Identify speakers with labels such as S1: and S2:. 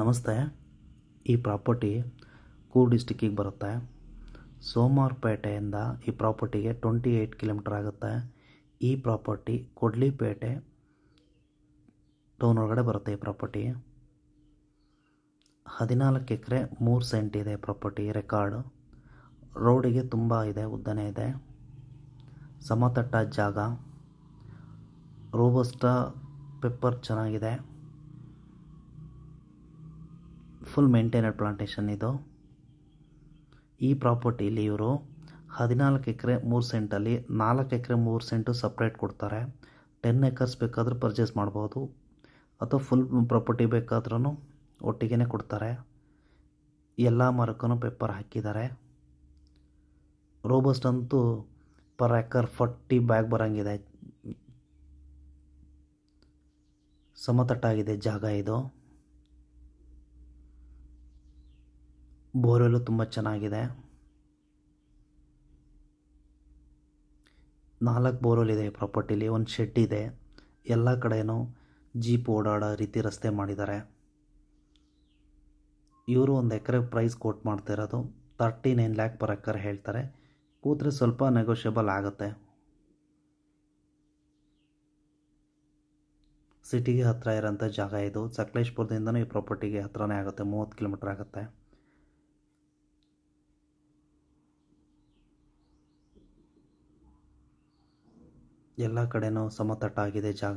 S1: ನಮಸ್ತೆ ಈ ಪ್ರಾಪರ್ಟಿ ಕೂರ್ ಡಿಸ್ಟಿಕ್ಕಿಗೆ ಬರುತ್ತೆ ಸೋಮವಾರಪೇಟೆಯಿಂದ ಈ ಪ್ರಾಪರ್ಟಿಗೆ ಟ್ವೆಂಟಿ ಏಯ್ಟ್ ಕಿಲೋಮೀಟರ್ ಆಗುತ್ತೆ ಈ ಪ್ರಾಪರ್ಟಿ ಕೊಡ್ಲಿಪೇಟೆ ಟೌನ್ ಒಳಗಡೆ ಬರುತ್ತೆ ಈ ಪ್ರಾಪರ್ಟಿ ಹದಿನಾಲ್ಕು ಎಕರೆ ಮೂರು ಸೆಂಟ್ ಇದೆ ಪ್ರಾಪರ್ಟಿ ರೆಕಾರ್ಡ್ ರೋಡಿಗೆ ತುಂಬ ಇದೆ ಉದ್ದನೇ ಇದೆ ಸಮತಟ್ಟ ಜಾಗ ರೋಬಸ್ಟ ಪೆಪ್ಪರ್ ಚೆನ್ನಾಗಿದೆ ಫುಲ್ ಮೇಂಟೈನರ್ ಪ್ಲಾಂಟೇಶನ್ ಇದು ಈ ಪ್ರಾಪರ್ಟಿಲಿ ಇವರು ಹದಿನಾಲ್ಕು ಎಕರೆ ಮೂರು ಸೆಂಟಲ್ಲಿ ನಾಲ್ಕು ಎಕರೆ ಮೂರು ಸೆಂಟು ಸಪ್ರೇಟ್ ಕೊಡ್ತಾರೆ ಟೆನ್ ಎಕರ್ಸ್ ಬೇಕಾದರೂ ಪರ್ಚೇಸ್ ಮಾಡ್ಬೋದು ಅಥವಾ ಫುಲ್ ಪ್ರಾಪರ್ಟಿ ಬೇಕಾದ್ರೂ ಒಟ್ಟಿಗೆ ಕೊಡ್ತಾರೆ ಎಲ್ಲ ಮರಕ್ಕೂ ಪೇಪರ್ ಹಾಕಿದ್ದಾರೆ ರೋಬಸ್ಟ್ ಅಂತೂ ಪರ್ ಎಕರ್ ಫಾರ್ಟಿ ಬ್ಯಾಗ್ ಬರೋಂಗಿದೆ ಸಮತಟ್ಟಾಗಿದೆ ಜಾಗ ಇದು ಬೋರ್ವೆಲ್ಲು ತುಂಬ ಚೆನ್ನಾಗಿದೆ ನಾಲ್ಕು ಬೋರ್ವೆಲ್ ಇದೆ ಪ್ರಾಪರ್ಟಿಲಿ ಒಂದು ಶೆಡ್ ಇದೆ ಎಲ್ಲ ಕಡೆಯೂ ಜೀಪ್ ಓಡಾಡೋ ರೀತಿ ರಸ್ತೆ ಮಾಡಿದ್ದಾರೆ ಇವರು ಒಂದು ಎಕರೆ ಪ್ರೈಸ್ ಕೋಟ್ ಮಾಡ್ತಿರೋದು thirty nine lakh per acre ಹೇಳ್ತಾರೆ ಕೂತ್ರೆ ಸ್ವಲ್ಪ ನೆಗೋಷಿಯಬಲ್ ಆಗುತ್ತೆ ಸಿಟಿಗೆ ಹತ್ತಿರ ಇರೋಂಥ ಜಾಗ ಇದು ಸಕಲೇಶ್ಪುರದಿಂದನೂ ಈ ಪ್ರಾಪರ್ಟಿಗೆ ಹತ್ತಿರನೇ ಆಗುತ್ತೆ ಮೂವತ್ತು ಕಿಲೋಮೀಟರ್ ಆಗುತ್ತೆ ಎಲ್ಲ ಕಡೆನೂ ಸಮತಟ್ಟಾಗಿದೆ ಜಾಗ.